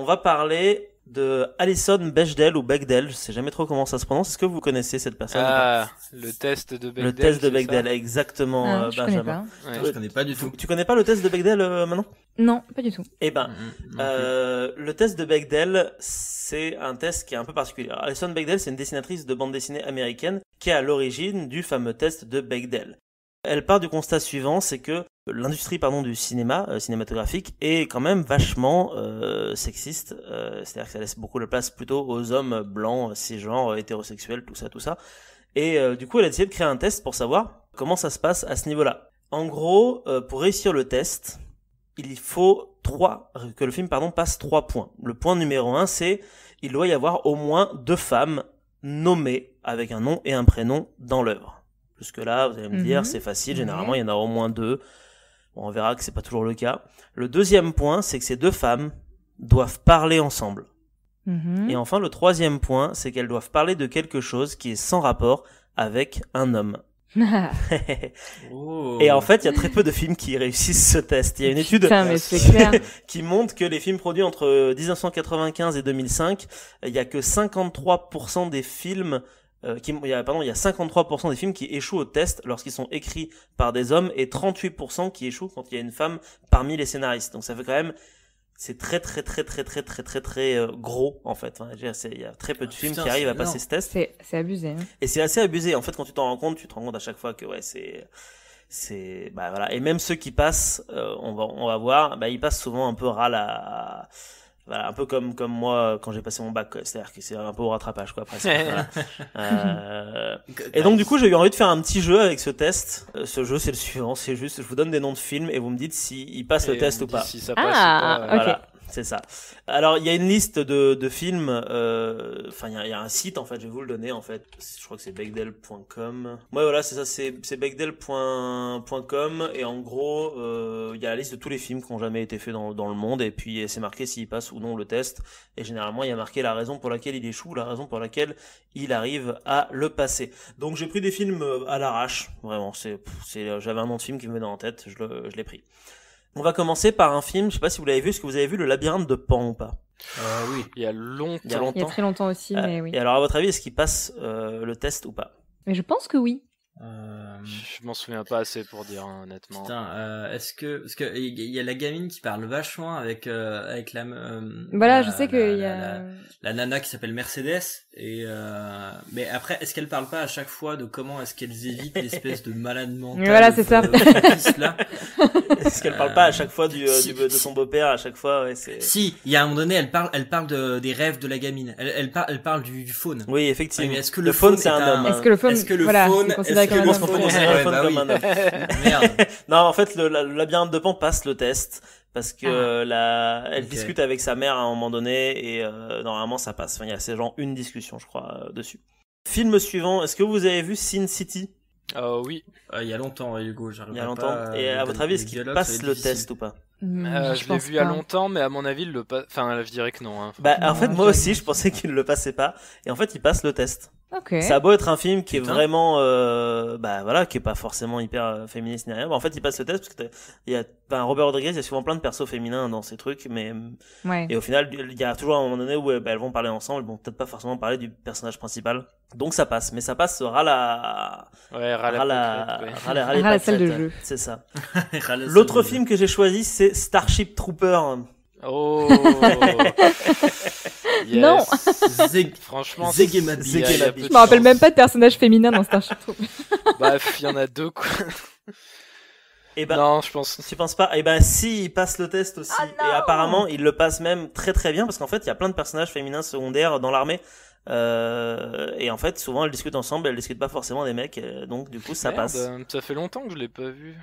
On va parler de Alison Bechdel ou Bechdel, je sais jamais trop comment ça se prononce. Est-ce que vous connaissez cette personne Ah, le test de Bechdel. Le test de Bechdel, exactement, ah, Benjamin. Connais pas. connais pas du tout. Tu, connais pas le test de Bechdel euh, maintenant Non, pas du tout. Eh ben, mm, mm, euh, le test de Bechdel, c'est un test qui est un peu particulier. Alison Bechdel, c'est une dessinatrice de bande dessinée américaine qui est à l'origine du fameux test de Bechdel. Elle part du constat suivant, c'est que l'industrie pardon du cinéma euh, cinématographique est quand même vachement euh, sexiste euh, c'est-à-dire que ça laisse beaucoup de place plutôt aux hommes blancs cisgenres hétérosexuels tout ça tout ça et du coup elle a décidé de créer un test pour savoir comment ça se passe à ce niveau-là en gros pour réussir le test il faut trois que le film pardon passe trois points le point numéro un c'est il doit y avoir au moins deux femmes nommées avec un nom et un prénom dans l'œuvre Jusque-là, vous allez me dire, mhm. c'est facile, généralement, il y en a au moins deux. Bon, on verra que c'est pas toujours le cas. Le deuxième point, c'est que ces deux femmes doivent parler ensemble. Mhm. Et enfin, le troisième point, c'est qu'elles doivent parler de quelque chose qui est sans rapport avec un homme. Et en fait, il y a très peu de films qui réussissent ce test. Il y a une étude qui, qui montre que les films produits entre 1995 et 2005, il y a que 53% des films euh, qui, il y a, pardon, il y a 53% des films qui échouent au test lorsqu'ils sont écrits par des hommes et 38% qui échouent quand il y a une femme parmi les scénaristes. Donc ça fait quand même c'est très très très très très très très très euh, gros en fait. Enfin, il y a très peu de ah, films qui arrivent à passer ce test. C'est abusé. Hein. Et c'est assez abusé. En fait, quand tu t'en rends compte, tu te rends compte à chaque fois que ouais, c'est c'est bah voilà. Et même ceux qui passent, euh, on va on va voir, bah ils passent souvent un peu ras la un peu comme comme moi euh, quand j'ai passé mon bac, c'est-à-dire que c'est un peu au rattrapage quoi presque. Euh, et donc du coup j'ai eu envie de faire un petit jeu avec ce test. Euh, ce jeu c'est le suivant, c'est juste je vous donne des noms de films et vous me dites s'il passe le test ou pas. Si ça ah, ou c'est ça. Alors, il y a une liste de, films. Euh, enfin, il y, a un site, en fait, je vais vous le donner, en fait. Je crois que c'est begdel.com. Ouais, voilà, c'est ça, c'est begdel.com. Et en gros, euh, il y a la liste de tous les films qui ont jamais été faits dans, le monde. Et puis, c'est marqué s'il passe ou non le test. Et généralement, il y a marqué la raison pour laquelle il échoue, la raison pour laquelle il arrive à le passer. Donc, j'ai pris des films à l'arrache. Vraiment, c'est, j'avais un nom de film qui me venait en tête. Je l'ai je pris. On va commencer par un film, je sais pas si vous l'avez vu, est-ce que vous avez vu Le Labyrinthe de Pan ou pas euh, Oui, il y a longtemps. Il y a, très longtemps aussi, ah. mais oui. Et alors, à votre avis, est-ce qu'il passe euh, le test ou pas Mais je pense que oui. Euh, je m'en souviens pas assez pour dire hein, honnêtement. Putain, euh, est-ce que parce que il y, a la gamine qui parle vachement avec euh, avec la. voilà, je sais que il y a la, nana qui s'appelle Mercedes et mais après est-ce qu'elle parle pas à chaque fois de comment est-ce qu'elles évitent l'espèce de maladement mental Voilà, c'est ça. est-ce qu'elle parle pas à chaque fois du, de son beau-père à chaque fois ouais, Si, il y a un moment donné, elle parle elle parle de, des rêves de la gamine. Elle elle, parle elle parle du, du faune. Oui, effectivement. Ah, est-ce que le, faune, c'est un, homme Est-ce que le faune, est-ce que bah non, en fait, le, la, bien de Pan passe le test parce que ah. la, elle discute avec sa mère à un moment donné et euh, normalement ça passe. il y a ces genre une discussion, je crois, euh, dessus. Film suivant, est-ce que vous avez vu Sin City euh, oui. Il y a longtemps, hein, Hugo, j'arrive Il y a longtemps. et à votre avis, est-ce qu'il passe le test ou pas mm, je, l'ai vu y à longtemps, mais à mon avis, le enfin, je dirais que non. Hein. Bah, en fait, moi aussi, je pensais qu'il ne le passait pas. Et en fait, il passe le test. Ça a beau être un film qui est vraiment, euh, bah voilà, qui est pas forcément hyper euh, féministe ni rien. Bah, en fait, il passe le test parce que il y a, Robert Rodriguez, il y a souvent plein de persos féminins dans ces trucs, mais et au final, il y a toujours un moment donné où euh, bah, elles vont parler ensemble, bon peut-être pas forcément parler du personnage principal. Donc ça passe, mais ça passe euh, râle la, la, ouais. de jeu. C'est ça. L'autre film que j'ai choisi, c'est Starship Trooper Oh Non Franchement, Je me rappelle même pas de personnage féminin dans Starship Troopers. Bref, il y en a deux, quoi. Et eh ben, non, je pense. Tu penses pas Et eh ben si, il passe le test aussi. Ah et apparemment, il le passe même très très bien parce qu'en fait, il y a plein de personnages féminins secondaires dans l'armée. Euh, et en fait, souvent, elles discutent ensemble, elles discutent pas forcément des mecs. Euh, donc, du coup, ça passe. Ça fait longtemps que je l'ai pas vu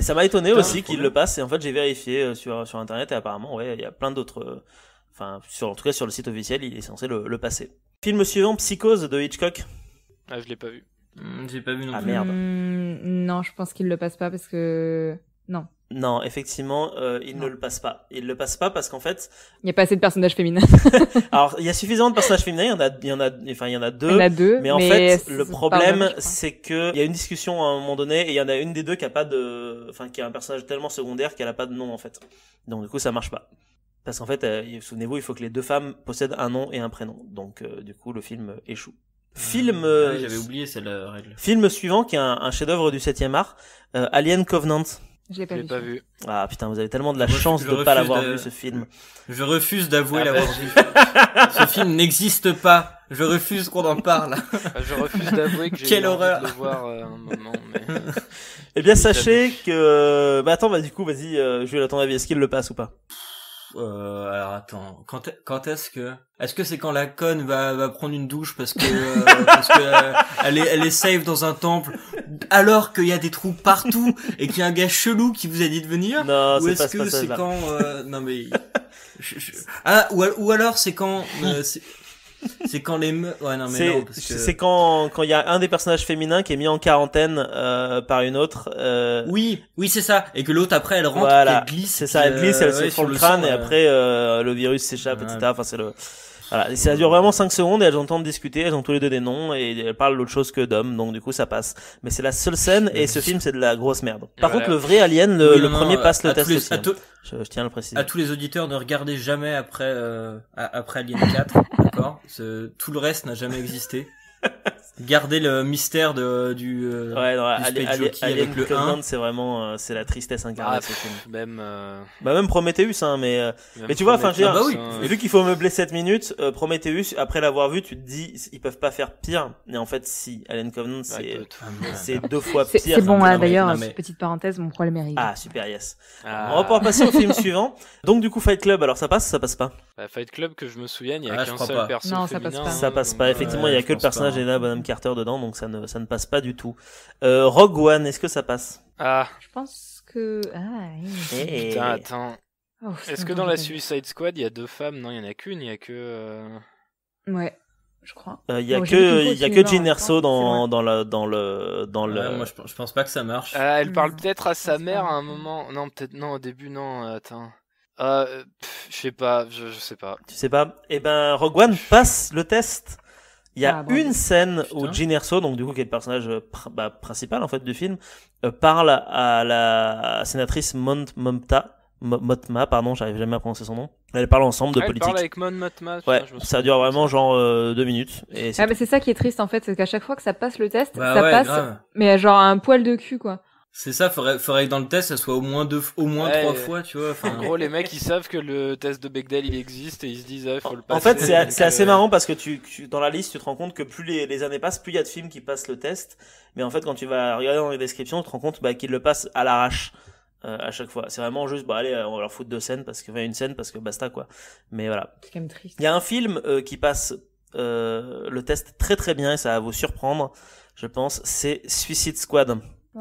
ça m'a étonné aussi ah, qu'il le passe. Et en fait, j'ai vérifié euh, sur, sur internet et apparemment, ouais, il y a plein d'autres. Euh, enfin, sur, en tout cas, sur le site officiel, il est censé le, passer. Film suivant, Psychose de Hitchcock. Ah, je l'ai pas vu. Hmm, j'ai pas vu non Ah merde. Hmm, non, je pense qu'il le passe pas parce que. Non, non, effectivement, euh, il ne le passe pas. Il le passe pas parce qu'en fait, il n'y a pas assez de personnages féminins. Alors, il y a suffisamment de personnages féminins. Il y en a, il y en a, enfin, il y en a deux. Il y en a deux. Mais, en fait, le problème, c'est que il y a une discussion à un moment donné et il y en a une des deux qui a pas de, enfin, qui a un personnage tellement secondaire qu'elle a pas de nom en fait. Donc du coup, ça marche pas. Parce qu'en fait, euh, souvenez-vous, il faut que les deux femmes possèdent un nom et un prénom. Donc euh, du coup, le film échoue. Ah film. J'avais oublié cette règle. Film suivant qui est un, chef-d'œuvre du 7 septième art, Alien Covenant. Je l'ai pas, vu. Ah putain, vous avez tellement de la chance de pas l'avoir vu ce film. Je refuse d'avouer ah, l'avoir vu. ce film n'existe pas. Je refuse qu'on en parle. Ah, je refuse d'avouer que j'ai Quelle horreur. voir euh, un moment. eh bien, sachez que. Euh, bah attends, bah du coup, vas-y, je vais l'attendre Est-ce qu'il le passe ou pas euh, alors attends, quand, quand est-ce que est-ce que c'est quand la conne va, va prendre une douche parce que, euh, parce que euh, elle, est, elle est safe dans un temple alors qu'il y a des trous partout et qu'il y a un gars chelou qui vous a dit de venir Non, ou est-ce que c'est quand euh, non mais ah ou, alors c'est quand euh, c'est quand les non, mais c'est, quand quand il y a un des personnages féminins qui est mis en quarantaine euh, par une autre. Euh, oui, oui c'est ça. Et que l'autre après elle rentre, à elle glisse. C'est ça, elle glisse, elle euh, se sur le crâne et après le virus s'échappe, etc. Enfin c'est le voilà, ça dure vraiment 5 secondes et elles entendent discuter, elles ont tous les deux des noms et elles parlent d'autre chose que d'hommes, donc du coup ça passe. Mais c'est la seule scène et ce film c'est de la grosse merde. Par contre le vrai Alien, le, premier passe le test hein. Je, tiens à le préciser. À tous les auditeurs, ne regardez jamais après euh, après Alien 4, d'accord Tout le reste n'a jamais existé garder le mystère de, du, euh, ouais, non, du avec le c'est vraiment euh, c'est la tristesse incarnée ah, Même, euh, bah, même Prometheus, hein, mais, mais tu vois, enfin, ah bah vu qu'il faut meubler 7 minutes, euh, Prometheus, après l'avoir vu, tu te dis, ils peuvent pas faire pire. Mais en fait, si, Allen Covenant, c'est, bah, ah, c'est bah. deux fois pire. C'est bon, hein, d'ailleurs, petite parenthèse, mon problème est Ah, super, yes. On va pouvoir passer au film suivant. Donc, du coup, Fight Club, alors ça passe, ça passe pas? Bah, Fight Club, que je me souvienne, il n'y a ah, qu'un seul personnage. Non, ça passe pas. Ça passe pas. Effectivement, euh, il y n'y a que le personnage et la Bonham Carter dedans, donc ça ne, ça ne passe pas du tout. Euh, Rogue One, est-ce que ça passe Ah. Je pense que. Ah, eh. Putain, attends. Oh, est-ce que dans la Suicide Squad, il y a deux femmes Non, il n'y en a qu'une, il n'y a que. Euh, ouais je crois. Il n'y y a que il y a que Jyn Erso dans dans le dans le dans le. Ouais, moi je, pense pas que ça marche. Ah, elle parle peut-être à sa mère à un moment. Non peut-être non au début non attends. Euh, je sais pas, je, sais pas. Tu sais pas Eh ben, Rogue One passe le test. Il y a ah, une scène où Jyn Erso, donc du coup qui est le personnage euh, bah, principal en fait du film, euh, parle à la sénatrice Mont Motma, pardon, j'arrive jamais à prononcer son nom. Elle parle ensemble de ah, politique. ça dure vraiment genre deux minutes. Et ah mais c'est ça qui est triste en fait, c'est qu'à chaque fois que ça passe le test, bah ça passe, mais genre un poil de cul quoi. C'est ça, faudrait, faudrait que dans le test, ça soit au moins deux, au moins trois euh, fois, tu vois. En gros, les mecs, ils savent que le test de Bechdel, il existe et ils se disent, ah, faut le passer. En fait, c'est assez euh, marrant parce que tu, dans la liste, tu te rends compte que plus les, années passent, plus il y a de films qui passent le test. Mais en fait, quand tu vas regarder dans les descriptions, tu te rends compte bah, qu'ils le passent à l'arrache. Euh, à chaque fois. C'est vraiment juste, bah allez, on va leur foutre deux scènes parce que, enfin, une scène parce que basta quoi. Mais voilà. C'est quand même triste. Il y a un film qui passe le test très très bien et ça va vous surprendre, je pense. C'est Suicide Squad. Oh,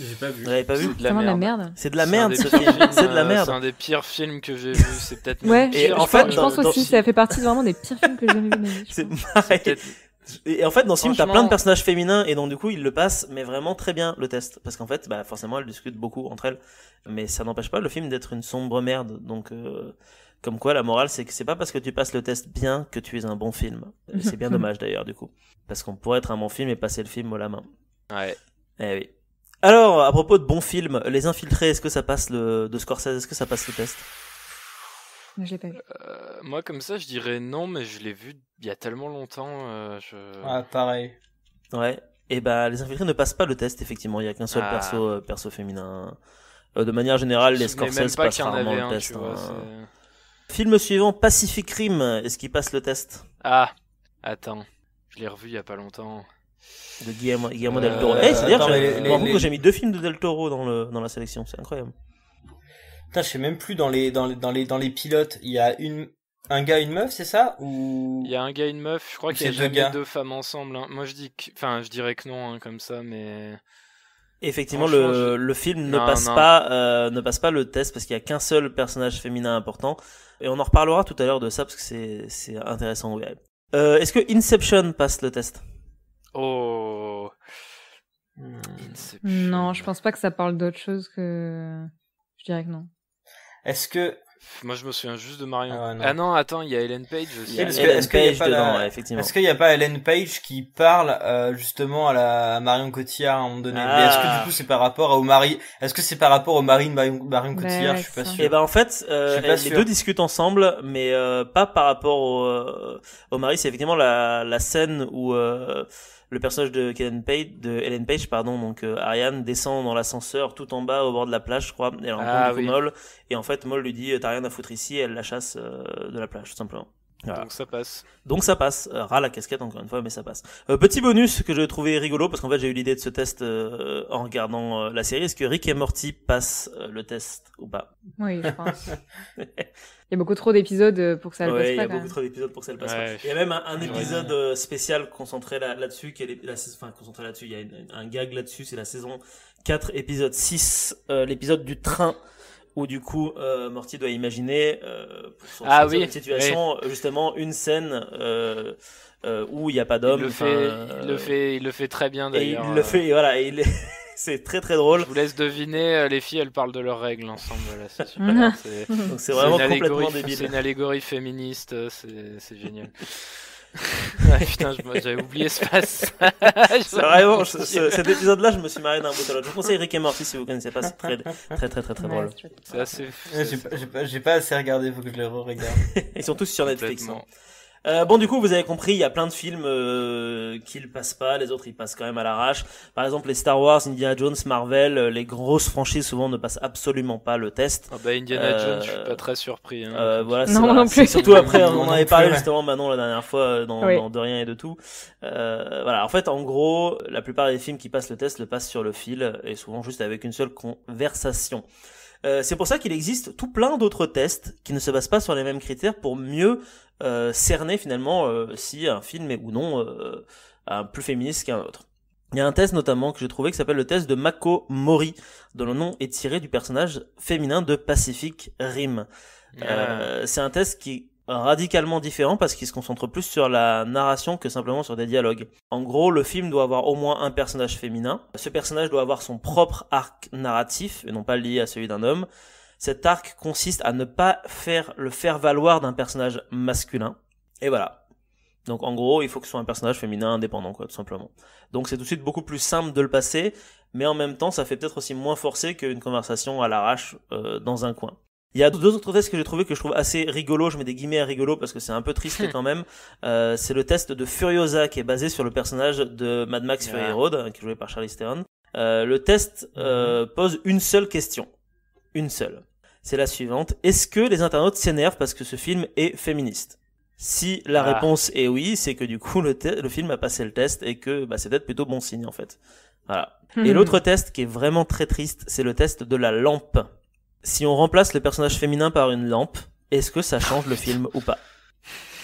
j'ai pas vu. J'avais pas vu C'est de la merde. C'est de la merde. C'est de la euh, merde. C'est un des pires films que j'ai vu. C'est peut-être. Ouais. en fait, je pense aussi, ça fait partie vraiment des pires films que j'ai vu. C'est et en fait, dans ce film, t'as plein de personnages féminins, et donc du coup, ils le passent, mais vraiment très bien le test. Parce qu'en fait, bah, forcément, elles discutent beaucoup entre elles. Mais ça n'empêche pas le film d'être une sombre merde. Donc, euh, comme quoi, la morale, c'est que c'est pas parce que tu passes le test bien que tu es un bon film. C'est bien dommage d'ailleurs, du coup. Parce qu'on pourrait être un bon film et passer le film au la main. Ouais. Eh oui. Alors, à propos de bons films, Les Infiltrés, est-ce que ça passe le de Scorsese, est-ce que ça passe le test euh, Moi, comme ça, je dirais non, mais je l'ai vu il y a tellement longtemps. Euh, je... Ah, pareil. Ouais. Et eh ben, bah, Les Infiltrés ne passent pas le test, effectivement. Il y a qu'un seul ah. perso, euh, perso féminin. de manière générale, les Je passent rarement le test. Hein. Film suivant, Pacific Rim, est-ce qu'il passe le test Ah, attends. Je l'ai revu il y a pas longtemps de Guillermo, del euh, Toro. Euh, c'est dire que j'ai mis deux films de del Toro dans le dans la sélection, c'est incroyable. Putain, je sais même plus dans les dans les dans les dans les pilotes, il y a une un gars et une meuf, c'est ça ou Il y a un gars et une meuf, je crois qu'il y a deux, femmes ensemble. Hein. Moi je dis que... enfin je dirais que non hein, comme ça mais Effectivement, le, le film ne passe pas euh, ne passe pas le test parce qu'il y a qu'un seul personnage féminin important et on en reparlera tout à l'heure de ça parce que c'est c'est intéressant. Euh, est-ce que Inception passe le test Oh. Non, je pense pas que ça parle d'autre chose que. Je dirais que non. Est-ce que moi, je me souviens juste de Marion. Ah, non. Ah non attends, il y a Ellen Page aussi. Est-ce qu'il n'y a pas Ellen Page qui parle euh, justement à la Marion Cotillard à un moment donné Est-ce que du ah. coup c'est par rapport au mari Est-ce que c'est par rapport au mari de Marion, ben, Cotillard Je suis pas sûr. Et eh ben en fait, euh, les deux discutent ensemble, mais euh, pas par rapport au, au mari. C'est effectivement la, scène où le personnage de Ellen Page, de Ellen Page pardon, donc Ariane descend dans l'ascenseur tout en bas au bord de la plage, je crois. Elle rencontre ah Moll et en fait Moll lui dit t'as rien à foutre ici, elle la chasse euh, de la plage, tout simplement. Donc ça passe. Donc ça passe. Euh, ras la casquette encore une fois, mais ça passe. Euh, petit bonus que j'ai trouvé rigolo parce qu'en fait j'ai eu l'idée de ce test euh, en regardant la série. Est-ce que Rick et Morty passent le test ou pas Oui, je pense. il y a beaucoup trop d'épisodes pour que ça le passe. il y a beaucoup même. trop d'épisodes pour que ça passe. Il y a même un, épisode spécial concentré là-dessus, est la, enfin concentré là-dessus. Il y a un gag là-dessus. C'est la saison 4, épisode 6, l'épisode du train où du coup euh, Morty doit imaginer euh, pour ah oui, une situation justement une scène euh, euh où il n'y a pas d'homme. Il, le fait, il le fait, très bien d'ailleurs. il le euh. fait, voilà, il... c'est très très drôle. Je vous laisse deviner, euh, les filles elles parlent de leurs règles ensemble c'est c'est vraiment complètement débile. C'est une allégorie féministe, c'est génial. ouais, putain, j'avais oublié ce passage. Vraiment, cet épisode-là, je me suis marré d'un bout à l'autre. Je vous conseille Rick et Morty si vous connaissez pas, c'est très, très, très, très, très drôle. C'est J'ai pas, assez regardé, faut que je le re-regarde. Ils sont tous sur Netflix. Hein. Euh, bon, du coup, vous avez compris, il y a plein de films euh, qui ne passent pas, les autres ils passent quand même à l'arrache. Par exemple, les Star Wars, Indiana Jones, Marvel, euh, les grosses franchises souvent ne passent absolument pas le test. Ah bah Indiana euh, Jones, je suis pas très surpris. Hein. voilà, non, non plus. Surtout après, on en avait parlé justement Manon la dernière fois dans, De rien et de tout. voilà, en fait, en gros, la plupart des films qui passent le test le passent sur le fil et souvent juste avec une seule conversation. Euh, c'est pour ça qu'il existe tout plein d'autres tests qui ne se basent pas sur les mêmes critères pour mieux euh, cerner finalement euh, si un film est ou non plus féministe qu'un autre. Il y a un test notamment que j'ai trouvé qui s'appelle le test de Mako Mori, dont le nom est tiré du personnage féminin de Pacific Rim. Ah. c'est un test qui radicalement différent parce qu'il se concentre plus sur la narration que simplement sur des dialogues. En gros, le film doit avoir au moins un personnage féminin. Ce personnage doit avoir son propre arc narratif et non pas lié à celui d'un homme. Cet arc consiste à ne pas faire le faire valoir d'un personnage masculin. Et voilà. Donc en gros, il faut que ce soit un personnage féminin indépendant, quoi, tout simplement. Donc c'est tout de suite beaucoup plus simple de le passer, mais en même temps, ça fait peut-être aussi moins forcé qu'une conversation à l'arrache euh, dans un coin. Il y a deux autres tests que j'ai trouvé que je trouve assez rigolo. Je mets des guillemets à rigolo parce que c'est un peu triste quand même. Euh, c'est le test de Furiosa qui est basé sur le personnage de Mad Max Fury Road, qui est joué par Charlie Theron. Euh, le test euh, mm-hmm. pose une seule question. Une seule. C'est la suivante. Est-ce que les internautes s'énervent parce que ce film est féministe Si la ah. réponse est oui, c'est que du coup le, film a passé le test et que bah, c'est peut-être plutôt bon signe en fait. Voilà. Et hmm. l'autre test qui est vraiment très triste, c'est le test de la lampe. Si on remplace le personnage féminin par une lampe, est-ce que ça change le film ou pas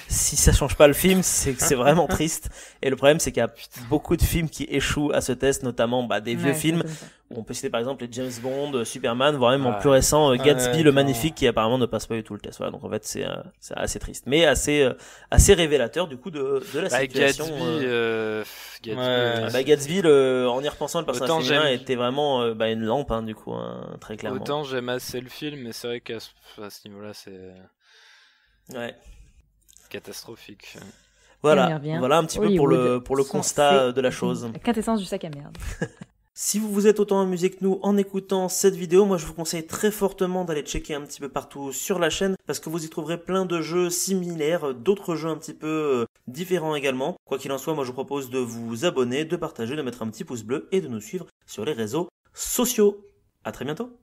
si ça change pas le film, c'est que c'est vraiment triste. Et le problème, c'est qu'il y a beaucoup de films qui échouent à ce test, notamment bah, des vieux films. on peut citer par exemple les James Bond, euh, Superman, voire même en ah plus récent euh, Gatsby le magnifique qui apparemment ne passe pas du tout le test. Voilà, donc en fait c'est euh, assez triste, mais assez assez révélateur du coup de de la bah, situation. Gatsby, Gatsby, ah, bah, Gatsby en y repensant, le personnage féminin était vraiment bah, une lampe hein, du coup hein, très clairement. Autant j'aime assez le film, mais c'est vrai qu'à ce, ce niveau-là c'est. Ouais. Catastrophique. Voilà, voilà un petit peu pour le, pour le constat de la chose. La quintessence du sac à merde. Si vous vous êtes autant amusé que nous en écoutant cette vidéo, moi je vous conseille très fortement d'aller checker un petit peu partout sur la chaîne parce que vous y trouverez plein de jeux similaires, d'autres jeux un petit peu euh, différents également. Quoi qu'il en soit, moi je vous propose de vous abonner, de partager, de mettre un petit pouce bleu et de nous suivre sur les réseaux sociaux. A très bientôt.